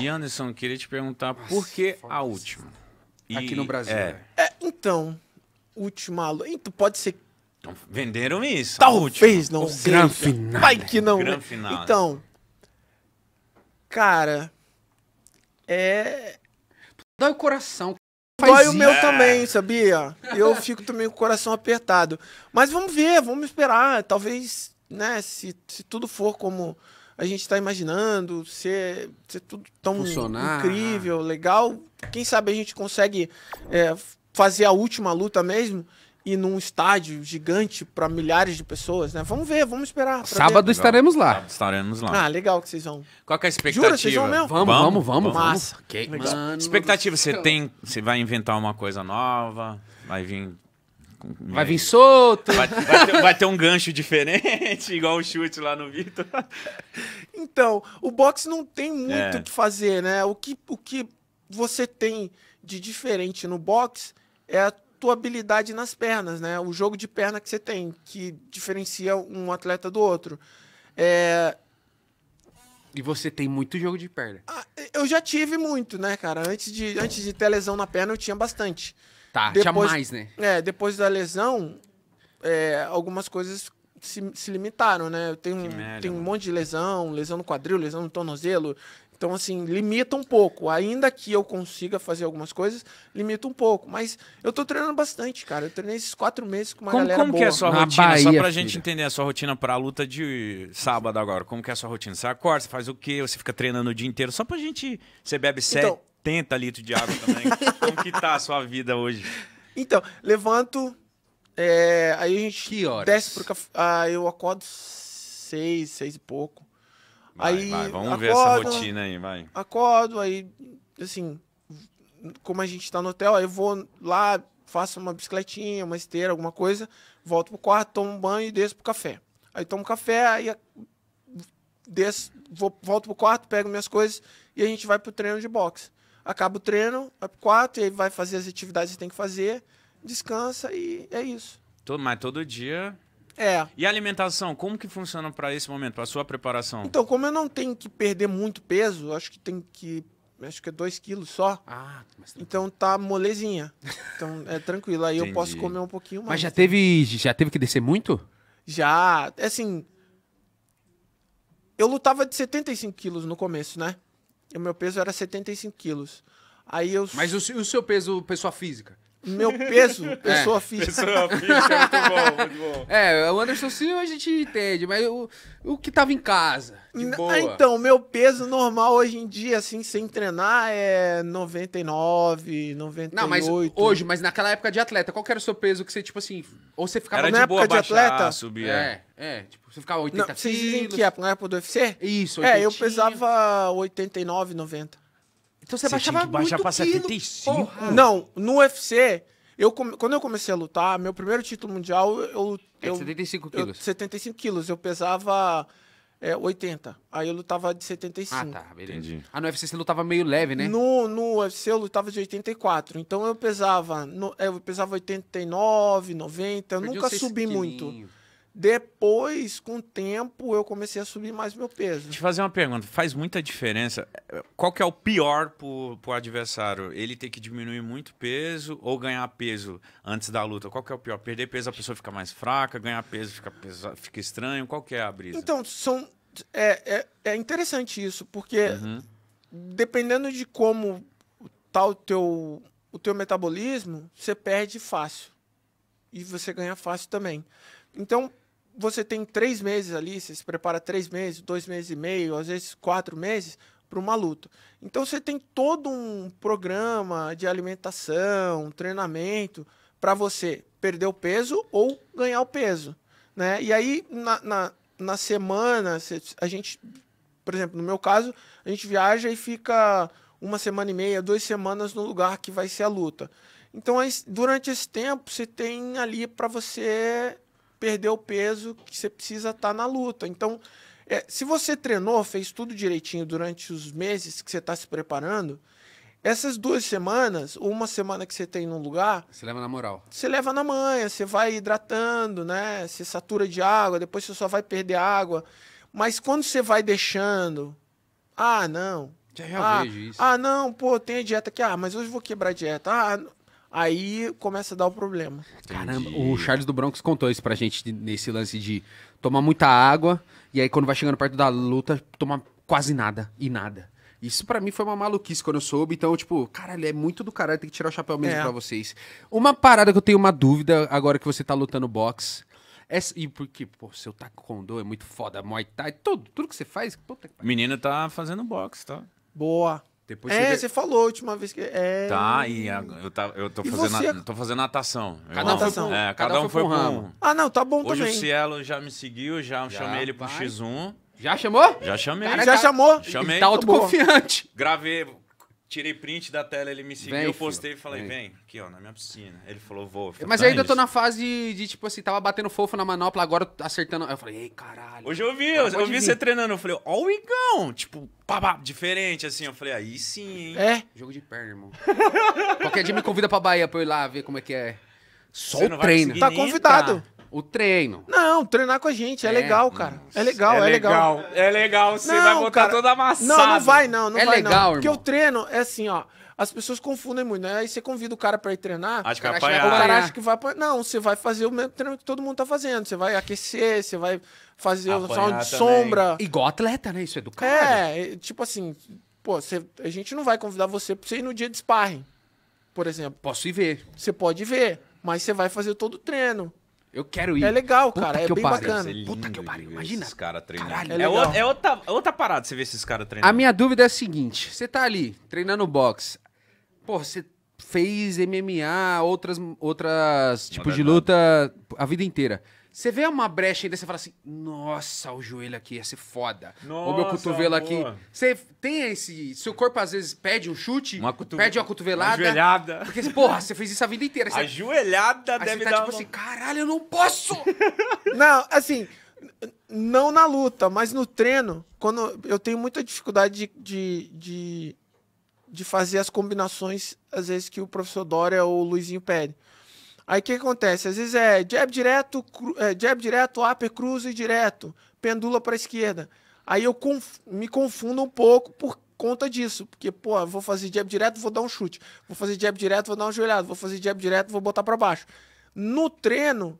E Anderson, queria te perguntar Nossa, por que a última? E... Aqui no Brasil. É. é então, última. Então, pode ser. Então, venderam isso. Talvez não o Gran final. Vai que não. Né? Gran final. Então, cara, é. Dói o coração. Dói o meu é. também, sabia? Eu fico também com o coração apertado. Mas vamos ver, vamos esperar. Talvez, né, se, se tudo for como a gente está imaginando ser, ser tudo tão Funcionar. incrível, legal. Quem sabe a gente consegue é, fazer a última luta mesmo e num estádio gigante para milhares de pessoas, né? Vamos ver, vamos esperar. Sábado ver. estaremos lá. Sábado estaremos lá. Ah, legal que vocês vão. Qual é a expectativa? Jura, vocês vão mesmo? Vamos, vamos, vamos. vamos. Massa. Okay. Expectativa, você tem, você vai inventar uma coisa nova, vai vir Vai né? vir solto. Vai, vai, ter, vai, ter, um gancho diferente, igual o chute lá no Vitor. Então, o boxe não tem muito é. o é. que fazer, né? O que, o que você tem de diferente no boxe é a tua habilidade nas pernas, né? O jogo de perna que você tem, que diferencia um atleta do outro. É, e você tem muito jogo de perna. Ah, eu já tive muito, né, cara? Antes de, antes de ter lesão na perna, eu tinha bastante. Tá, depois, tinha mais, né? É, depois da lesão, é, algumas coisas se, se, limitaram, né? Eu tenho, merda, tenho um monte de lesão, lesão no quadril, lesão no tornozelo, então, assim, limita um pouco. Ainda que eu consiga fazer algumas coisas, limita um pouco. Mas eu tô treinando bastante, cara. Eu treinei esses quatro meses com uma como, galera como boa. Como que é a sua Na rotina? Bahia, Só pra filha. gente entender a sua rotina pra luta de sábado agora. Como que é a sua rotina? Você acorda, você faz o quê? Você fica treinando o dia inteiro? Só pra gente... Você bebe então... 70 litros de água também. como que tá a sua vida hoje? Então, levanto... É... Aí a gente... Que horas? Desce pro café... Ah, eu acordo seis, seis e pouco. Vai, aí vai, vamos acordo, ver essa rotina aí, vai. Acordo, aí, assim, como a gente tá no hotel, aí eu vou lá, faço uma bicicletinha, uma esteira, alguma coisa, volto pro quarto, tomo um banho e desço pro café. Aí tomo café, aí desço, vou, volto pro quarto, pego minhas coisas e a gente vai pro treino de boxe. Acaba o treino, vai pro quarto, e aí vai fazer as atividades que tem que fazer, descansa e é isso. Mas todo dia é. E a alimentação, como que funciona para esse momento, para sua preparação? Então, como eu não tenho que perder muito peso, acho que tem que acho que é 2 quilos só. Ah, mas tá então tá molezinha. Então é tranquilo, aí Entendi. eu posso comer um pouquinho mais. Mas já né? teve, já teve que descer muito? Já, é assim, eu lutava de 75 quilos no começo, né? O meu peso era 75 quilos. Aí eu... Mas o, o seu peso, pessoa física? Meu peso, é. pessoa física. Pessoa física, muito bom, muito bom. É, o Anderson Silva a gente entende, mas o, o que tava em casa, de boa. Ah, então, meu peso normal hoje em dia, assim, sem treinar, é 99, 98. Não, mas hoje, mas naquela época de atleta, qual que era o seu peso que você, tipo assim, ou você ficava... Era na de época boa de atleta, subir. É, é, é, tipo, você ficava 80 não, Vocês dizem que é na época do UFC? Isso, 80. É, eu pesava 89, 90. Então você, você baixava tinha que baixar muito pra 75? Porra. Não, no UFC, eu quando eu comecei a lutar, meu primeiro título mundial, eu... É, 75 quilos. Eu, 75 quilos, eu pesava... É, 80. Aí eu lutava de 75. Ah, tá, Entendi. Ah, no UFC você lutava meio leve, né? No, no UFC eu lutava de 84. Então eu pesava, no, é, eu pesava 89, 90. Eu Perdi nunca subi muito. Depois, com o tempo, eu comecei a subir mais meu peso. Te fazer uma pergunta, faz muita diferença. Qual que é o pior pro, pro adversário? Ele ter que diminuir muito peso ou ganhar peso antes da luta? Qual que é o pior? Perder peso, a pessoa fica mais fraca, ganhar peso, fica, pesa... fica estranho. Qual que é a brisa? Então, são... é, é, é interessante isso, porque uhum. dependendo de como tá o teu, o teu metabolismo, você perde fácil. E você ganha fácil também. Então, você tem três meses ali, você se prepara três meses, dois meses e meio, às vezes quatro meses para uma luta. Então você tem todo um programa de alimentação, treinamento para você perder o peso ou ganhar o peso, né? E aí na, na, na semana a gente, por exemplo, no meu caso, a gente viaja e fica uma semana e meia, duas semanas no lugar que vai ser a luta. Então, durante esse tempo, você tem ali para você perder o peso que você precisa estar tá na luta. Então, é, se você treinou, fez tudo direitinho durante os meses que você está se preparando, essas duas semanas, uma semana que você tem num lugar. Você leva na moral. Você leva na manha, você vai hidratando, né? Você satura de água, depois você só vai perder água. Mas quando você vai deixando. Ah, não. Já, é ah, vejo isso. Ah, não, pô, tem a dieta aqui. Ah, mas hoje eu vou quebrar a dieta. Ah, Aí começa a dar o problema. Caramba, Entendi. o Charles do Bronx contou isso pra gente nesse lance de tomar muita água e aí quando vai chegando perto da luta, tomar quase nada e nada. Isso para mim foi uma maluquice quando eu soube. Então, tipo, caralho, é muito do caralho, tem que tirar o chapéu mesmo é. para vocês. Uma parada que eu tenho uma dúvida agora que você tá lutando boxe. É e porque, pô, seu taekwondo é muito foda, muay thai, tudo, tudo que você faz, puta que Menina tá fazendo boxe, tá? Boa. Depois é, você, falou a última vez que. É... Tá, e eu, tá, eu tô, e fazendo, você... tô fazendo natação. Cada, natação. É, cada, cada, um, foi pro ramo. Ah, não, tá bom Hoje também. Hoje o Cielo já me seguiu, já, já chamei ele pro vai. X1. Já chamou? Já chamei. Cara, já cara... Tá- chamou? Chamei. Tá, tá autoconfiante. Gravei, Tirei print da tela, ele me seguiu, vem, eu postei e falei, vem. vem. aqui, ó, na minha piscina. Ele falou, vou. Falei, Mas tá eu ainda isso. tô na fase de, tipo assim, tava batendo fofo na manopla, agora acertando. Eu falei, ei, caralho. Hoje eu vi, eu, eu vi você treinando. Eu falei, ó o Igão. Tipo, babá, diferente, assim. Eu falei, aí sim, hein. É? Jogo de perna, irmão. Qualquer dia me convida pra Bahia pra eu ir lá ver como é que é. Só o treino. Tá convidado. Entrar. O treino. Não, treinar com a gente. É, é legal, cara. É legal, é, é legal. legal. É legal, você não, vai botar cara, toda amassada. Não, não vai não, não é vai legal, não. Irmão. Porque o treino é assim, ó. As pessoas confundem muito, né? Aí você convida o cara pra ir treinar. Acho que vai apanhar. O cara acha que vai apanhar. Não, você vai fazer o mesmo treino que todo mundo tá fazendo. Você vai aquecer, você vai fazer apanhar o sound de sombra. Igual atleta, né? Isso é do cara. É, tipo assim, pô, você, a gente não vai convidar você pra você ir no dia de sparring, por exemplo. Posso ir ver. Você pode ver, mas você vai fazer todo o treino. Eu quero ir. É legal, Puta cara. É bem pariu. bacana. É Puta que pariu. Imagina. Esses caras treinando. É, é, é, outra, é outra parada você ver esses caras treinando. A minha dúvida é a seguinte: você tá ali treinando boxe. Pô, você fez MMA, outras, outras é tipos de luta a vida inteira. Você vê uma brecha ainda, você fala assim, nossa, o joelho aqui ia ser foda. Nossa, o meu cotovelo amor. aqui. Você tem esse. Seu corpo às vezes pede um chute, uma pede uma cotovelada. Uma ajoelhada. Porque, porra, você fez isso a vida inteira. Você... Ajoelhada Aí deve você tá, dar tipo uma... assim, caralho, eu não posso! não, assim, não na luta, mas no treino, quando eu tenho muita dificuldade de, de, de, de fazer as combinações, às vezes, que o professor Dória ou o Luizinho pede. Aí o que acontece? Às vezes é jab direto, cru, é, jab direto, upper, cruze direto, pendula para a esquerda. Aí eu conf, me confundo um pouco por conta disso, porque, pô, vou fazer jab direto, vou dar um chute, vou fazer jab direto, vou dar um joelhado, vou fazer jab direto, vou botar para baixo. No treino,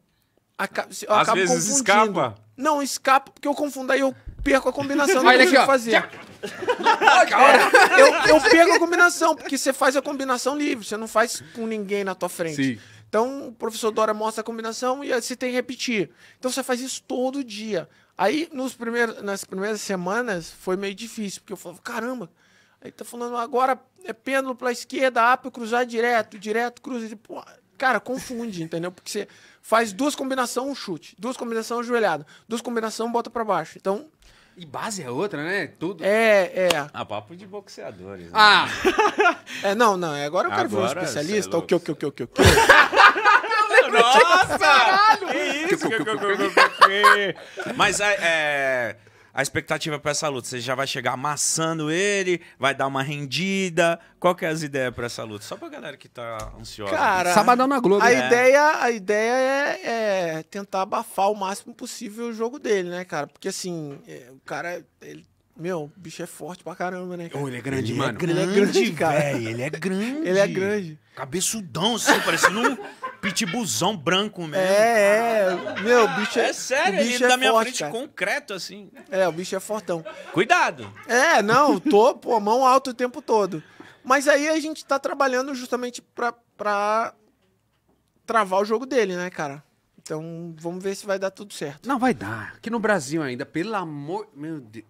eu Às acabo vezes escapa. Não, escapa, porque eu confundo, aí eu perco a combinação, não consigo aqui, fazer. eu, eu perco a combinação, porque você faz a combinação livre, você não faz com ninguém na tua frente. Sim. Então, o professor Dora mostra a combinação e você tem que repetir. Então, você faz isso todo dia. Aí, nos primeiros, nas primeiras semanas, foi meio difícil, porque eu falava, caramba, aí tá falando agora é pêndulo pra esquerda, A pra cruzar direto, direto, cruza. Tipo, cara, confunde, entendeu? Porque você faz duas combinações, um chute, duas combinações, ajoelhado, duas combinações, bota pra baixo. Então, e base é outra, né? Tudo. É, é. Ah, papo de boxeadores. Né? Ah! é, não, não. É agora eu quero agora, ver um especialista. É o que, o que, o que, o que, o que. Nossa! Caralho! Que isso? Tipo, Mas é, é, a expectativa pra essa luta, você já vai chegar amassando ele, vai dar uma rendida. Qual que é as ideias pra essa luta? Só pra galera que tá ansiosa. Cara, Sabadão na Globo. A, né? ideia, a ideia é, é, tentar abafar o máximo possível o jogo dele, né, cara? Porque assim, é, o cara... Ele... Meu, o bicho é forte pra caramba, né? Cara? Oh, ele é grande, ele é mano. É grande, ele é grande, cara. Véio, ele é grande. Ele é grande. Cabeçudão, assim, parecendo um pitbullzão branco mesmo. É, é. Meu, o bicho é. É sério, bicho ele é da tá minha frente cara. concreto, assim. É, o bicho é fortão. Cuidado! É, não, tô, pô, mão alta o tempo todo. Mas aí a gente tá trabalhando justamente pra, pra travar o jogo dele, né, cara? Então, vamos ver se vai dar tudo certo. Não, vai dar. Aqui no Brasil ainda, pelo amor. Meu Deus.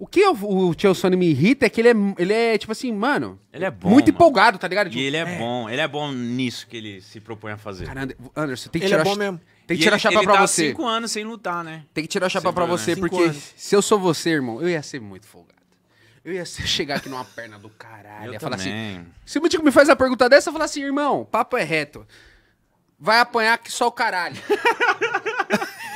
O que eu, o Tio Sony me irrita é que ele é, ele é tipo assim, mano. Ele é bom. Muito mano. empolgado, tá ligado? Tipo, e ele é, é, bom, ele é bom nisso que ele se propõe a fazer. Caramba, Anderson, tem que ele tirar. É bom mesmo. Tem que e tirar a chapa ele pra tá você. cinco anos sem lutar, né? Tem que tirar a chapa pra você, cinco porque anos. se eu sou você, irmão, eu ia ser muito folgado. Eu ia chegar aqui numa perna do caralho. Eu ia falar assim. Se o Mitico me faz uma pergunta dessa, eu falar assim, irmão, papo é reto. Vai apanhar que só o caralho.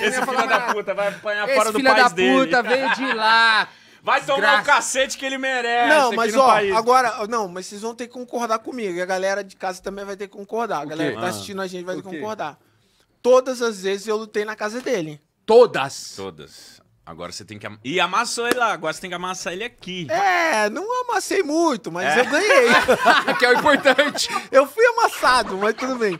Esse filho da ah, puta vai apanhar fora do país dele. Esse filho da puta vem veio de lá. Vai tomar o cacete que ele merece. Não, mas ó, país. agora. Não, mas vocês vão ter que concordar comigo. E a galera de casa também vai ter que concordar. A galera que tá ah. assistindo a gente vai ter que concordar. Todas as vezes eu lutei na casa dele. Todas. Todas. Agora você tem que. Am... E amassou ele lá, agora você tem que amassar ele aqui. É, não amassei muito, mas é. eu ganhei. que é o importante. eu fui amassado, mas tudo bem.